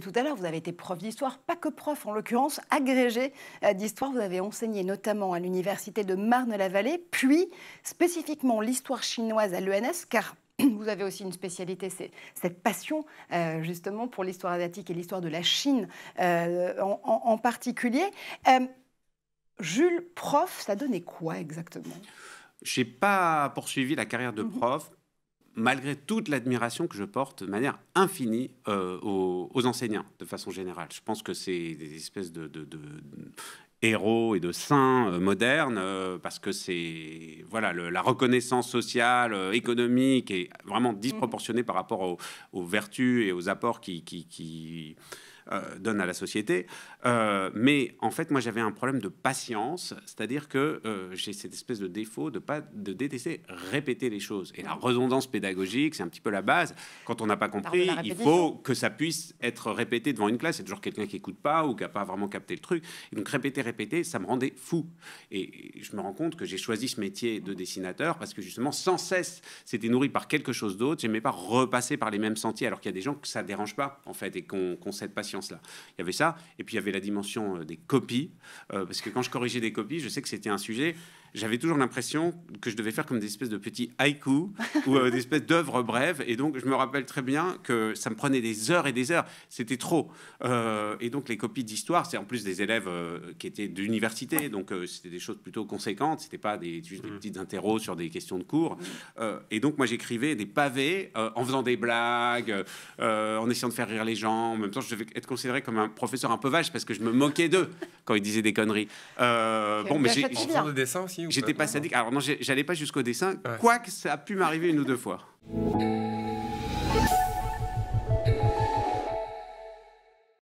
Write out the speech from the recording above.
tout à l'heure, vous avez été prof d'histoire, pas que prof en l'occurrence, agrégé euh, d'histoire. Vous avez enseigné notamment à l'université de Marne-la-Vallée, puis spécifiquement l'histoire chinoise à l'ENS, car vous avez aussi une spécialité, c'est cette passion euh, justement pour l'histoire asiatique et l'histoire de la Chine euh, en, particulier. Jules, prof, ça donnait quoi exactement Je n'ai pas poursuivi la carrière de mhm. prof malgré toute l'admiration que je porte de manière infinie euh, aux, enseignants, de façon générale. Je pense que c'est des espèces de, héros et de saints euh, modernes, euh, parce que c'est voilà la reconnaissance sociale, économique est vraiment disproportionnée par rapport aux vertus et aux apports qui, qui, qui euh, donne à la société. Euh, mais en fait, moi, j'avais un problème de patience, c'est-à-dire que euh, j'ai cette espèce de défaut de pas de détester répéter les choses. Et la redondance pédagogique, c'est un petit peu la base. Quand on n'a pas compris, il faut que ça puisse être répété devant une classe. C'est toujours quelqu'un qui écoute pas ou qui a pas vraiment capté le truc. donc répéter, répéter, ça me rendait fou. Et je me rends compte que j'ai choisi ce métier de dessinateur parce que justement, sans cesse, c'était nourri par quelque chose d'autre. J'aimais pas repasser par les mêmes sentiers, alors qu'il y a des gens que ça dérange pas en fait et qu'on qu pas si il y avait ça, et puis il y avait la dimension euh, des copies, euh, parce que quand je corrigeais des copies, je sais que c'était un sujet j'avais toujours l'impression que je devais faire comme des espèces de petits haïkus ou euh, des espèces d'œuvres brèves. Et donc, je me rappelle très bien que ça me prenait des heures et des heures. C'était trop. Euh, et donc, les copies d'histoire, c'est en plus des élèves euh, qui étaient d'université. Donc, c'était des choses plutôt conséquentes. C'était pas des, juste des mm. petites interros sur des questions de cours. Mm. et donc, moi, j'écrivais des pavés en faisant des blagues, en essayant de faire rire les gens. En même temps, je devais être considéré comme un professeur un peu vache parce que je me moquais d'eux quand ils disaient des conneries. bon, mais j'ai. des dessins aussi J'étais pas sadique. Alors non, j'allais pas jusqu'au dessin, quoi quoique ça a pu m'arriver une ou deux fois.